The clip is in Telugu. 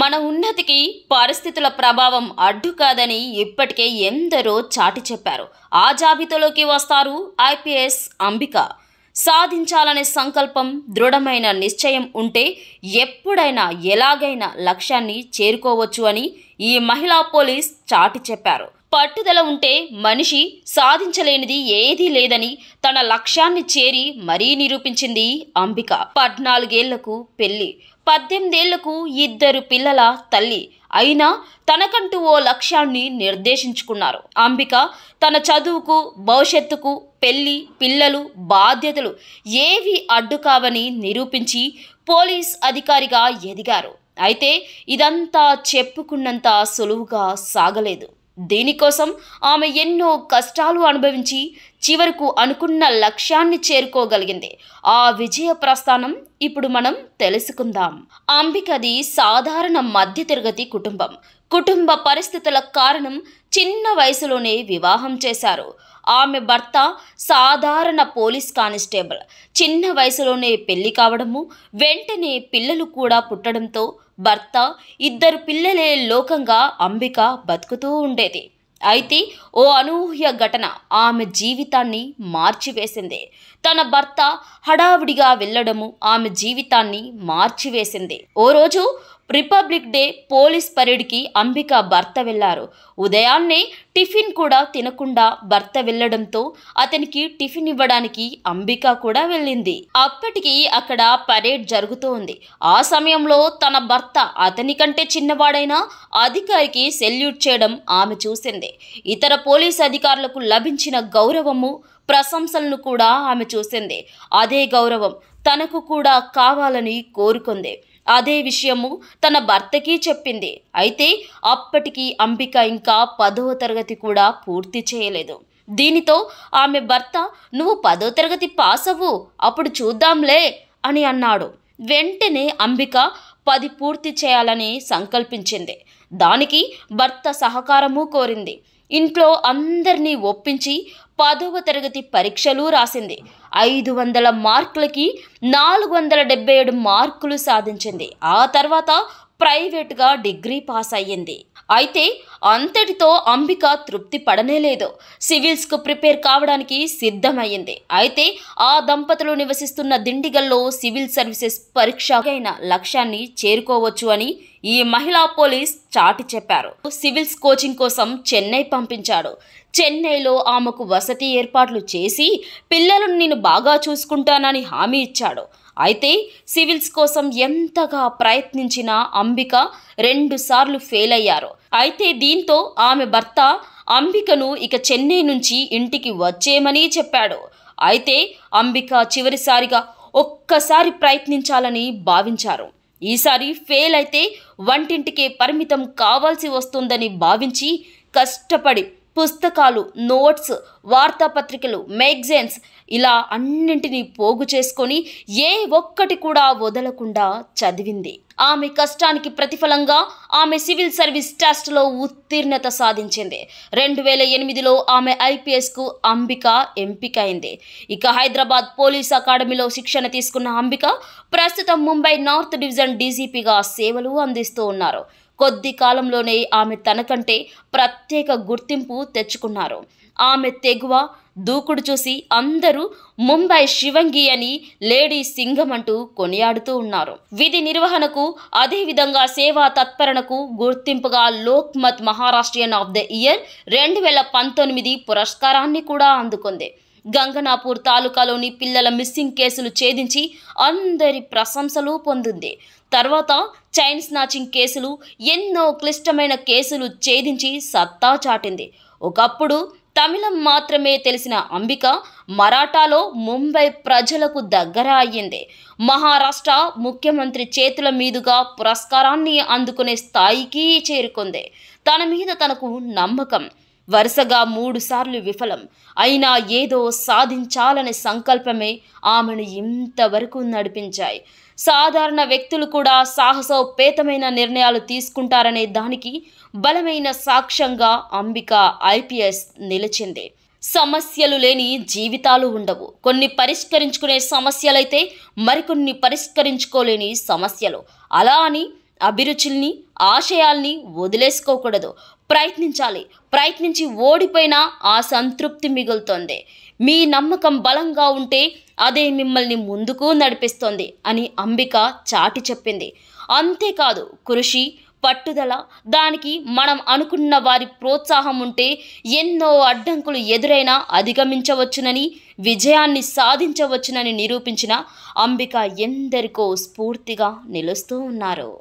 మన ఉన్నతికి పరిస్థితుల ప్రభావం అడ్డు కాదని ఇప్పటికే ఎందరో చాటి చెప్పారు ఆ జాబితాలోకి వస్తారు ఐపీఎస్ అంబిక సాధించాలనే సంకల్పం దృఢమైన నిశ్చయం ఉంటే ఎప్పుడైనా ఎలాగైనా లక్ష్యాన్ని చేరుకోవచ్చు అని ఈ మహిళా పోలీస్ చాటి చెప్పారు పట్టుదల ఉంటే మనిషి సాధించలేనిది ఏదీ లేదని తన లక్ష్యాన్ని చేరి మరీ నిరూపించింది అంబిక పద్నాలుగేళ్లకు పెళ్లి పద్దెనిమిదేళ్లకు ఇద్దరు పిల్లల తల్లి అయినా తనకంటూ ఓ లక్ష్యాన్ని నిర్దేశించుకున్నారు అంబిక తన చదువుకు భవిష్యత్తుకు పెళ్ళి పిల్లలు బాధ్యతలు ఏవి అడ్డు కావని నిరూపించి పోలీస్ అధికారిగా ఎదిగారు అయితే ఇదంతా చెప్పుకున్నంత సులువుగా సాగలేదు దీనికోసం ఆమె ఎన్నో కష్టాలు అనుభవించి చివరకు అనుకున్న లక్ష్యాన్ని చేరుకోగలిగింది ఆ విజయ ప్రస్థానం ఇప్పుడు మనం తెలుసుకుందాం అంబికది సాధారణ తిరగతి కుటుంబం కుటుంబ పరిస్థితుల కారణం చిన్న వయసులోనే వివాహం చేశారు ఆమె భర్త సాధారణ పోలీస్ కానిస్టేబుల్ చిన్న వయసులోనే పెళ్లి కావడము వెంటనే పిల్లలు కూడా పుట్టడంతో భర్త ఇద్దరు పిల్లలే లోకంగా అంబిక బతుకుతూ ఉండేది అయితే ఓ అనూహ్య ఘటన ఆమె జీవితాన్ని మార్చివేసింది తన భర్త హడావిడిగా వెళ్ళడము ఆమె జీవితాన్ని మార్చివేసింది ఓ రోజు రిపబ్లిక్ డే పోలీస్ పరేడ్కి అంబిక భర్త వెళ్లారు ఉదయాన్నే టిఫిన్ కూడా తినకుండా భర్త వెళ్లడంతో అతనికి టిఫిన్ ఇవ్వడానికి అంబిక కూడా వెళ్ళింది అప్పటికి అక్కడ పరేడ్ జరుగుతూ ఉంది ఆ సమయంలో తన భర్త అతనికంటే చిన్నవాడైన అధికారికి సెల్యూట్ చేయడం ఆమె చూసింది ఇతర పోలీస్ అధికారులకు లభించిన గౌరవము ప్రశంసలను కూడా ఆమె చూసింది అదే గౌరవం తనకు కూడా కావాలని కోరుకుంది అదే విషయము తన భర్తకి చెప్పింది అయితే అప్పటికి అంబిక ఇంకా పదవ తరగతి కూడా పూర్తి చేయలేదు దీనితో ఆమె భర్త నువ్వు పదో తరగతి పాస్ అవ్వు అప్పుడు చూద్దాంలే అని అన్నాడు వెంటనే అంబిక పది పూర్తి చేయాలని సంకల్పించింది దానికి భర్త సహకారము కోరింది ఇంట్లో అందరినీ ఒప్పించి పదవ తరగతి పరీక్షలు రాసింది ఐదు వందల మార్కులకి నాలుగు వందల డెబ్బై ఏడు మార్కులు సాధించింది ఆ తర్వాత ప్రైవేట్గా డిగ్రీ పాస్ అయ్యింది అయితే అంతటితో అంబిక తృప్తి పడనేలేదు సివిల్స్కు ప్రిపేర్ కావడానికి సిద్ధమైంది అయితే ఆ దంపతులు నివసిస్తున్న దిండిగల్లో సివిల్ సర్వీసెస్ పరీక్ష లక్ష్యాన్ని చేరుకోవచ్చు అని ఈ మహిళా పోలీస్ చాటి చెప్పారు సివిల్స్ కోచింగ్ కోసం చెన్నై పంపించాడు చెన్నైలో ఆమెకు వసతి ఏర్పాట్లు చేసి పిల్లలను నేను బాగా చూసుకుంటానని హామీ ఇచ్చాడు అయితే సివిల్స్ కోసం ఎంతగా ప్రయత్నించినా అంబిక రెండుసార్లు ఫెయిల్ అయ్యారు అయితే దీంతో ఆమె భర్త అంబికను ఇక చెన్నై నుంచి ఇంటికి వచ్చేమని చెప్పాడు అయితే అంబిక చివరిసారిగా ఒక్కసారి ప్రయత్నించాలని భావించారు ఈసారి ఫెయిల్ అయితే వంటింటికే పరిమితం కావాల్సి వస్తుందని భావించి కష్టపడి పుస్తకాలు నోట్స్ వార్తాపత్రికలు మ్యాగ్జైన్స్ ఇలా అన్నింటినీ పోగు చేసుకొని ఏ ఒక్కటి కూడా వదలకుండా చదివింది ఆమె కష్టానికి ప్రతిఫలంగా ఆమె సివిల్ సర్వీస్ టెస్ట్లో ఉత్తీర్ణత సాధించింది రెండు వేల ఎనిమిదిలో ఆమె ఐపీఎస్కు అంబిక ఎంపికైంది ఇక హైదరాబాద్ పోలీస్ అకాడమీలో శిక్షణ తీసుకున్న అంబిక ప్రస్తుతం ముంబై నార్త్ డివిజన్ డీజీపీగా సేవలు అందిస్తూ ఉన్నారు కొద్ది కాలంలోనే ఆమె తనకంటే ప్రత్యేక గుర్తింపు తెచ్చుకున్నారు ఆమె తెగువ దూకుడు చూసి అందరూ ముంబై శివంగి అని లేడీ సింగం అంటూ కొనియాడుతూ ఉన్నారు విధి నిర్వహణకు అదేవిధంగా సేవా తత్పరణకు గుర్తింపుగా Lokmat Maharashtrian of the year రెండు వేల పంతొమ్మిది పురస్కారాన్ని కూడా అందుకుంది గంగనాపూర్ తాలూకాలోని పిల్లల మిస్సింగ్ కేసులు ఛేదించి అందరి ప్రశంసలు పొందింది తర్వాత చైన్ స్నాచింగ్ కేసులు ఎన్నో క్లిష్టమైన కేసులు ఛేదించి సత్తా చాటింది ఒకప్పుడు తమిళం మాత్రమే తెలిసిన అంబిక మరాఠాలో ముంబై ప్రజలకు దగ్గర అయ్యింది మహారాష్ట్ర ముఖ్యమంత్రి చేతుల మీదుగా పురస్కారాన్ని అందుకునే స్థాయికి చేరుకుంది తన మీద తనకు నమ్మకం వరుసగా మూడుసార్లు విఫలం అయినా ఏదో సాధించాలనే సంకల్పమే ఆమెను ఇంతవరకు నడిపించాయి సాధారణ వ్యక్తులు కూడా సాహసోపేతమైన నిర్ణయాలు తీసుకుంటారనే దానికి బలమైన సాక్ష్యంగా అంబిక ఐపీఎస్ నిలిచింది సమస్యలు లేని జీవితాలు ఉండవు కొన్ని పరిష్కరించుకునే సమస్యలైతే మరికొన్ని పరిష్కరించుకోలేని సమస్యలు అలా అని అభిరుచుల్ని ఆశయాల్ని వదిలేసుకోకూడదు ప్రయత్నించాలి ప్రయత్నించి ఓడిపోయినా ఆ సంతృప్తి మిగులుతోంది మీ నమ్మకం బలంగా ఉంటే అదే మిమ్మల్ని ముందుకు నడిపిస్తుంది అని అంబిక చాటి చెప్పింది అంతేకాదు కృషి పట్టుదల దానికి మనం అనుకున్న వారి ప్రోత్సాహం ఉంటే ఎన్నో అడ్డంకులు ఎదురైనా అధిగమించవచ్చునని విజయాన్ని సాధించవచ్చునని నిరూపించిన అంబిక ఎందరికో స్ఫూర్తిగా నిలుస్తూ ఉన్నారు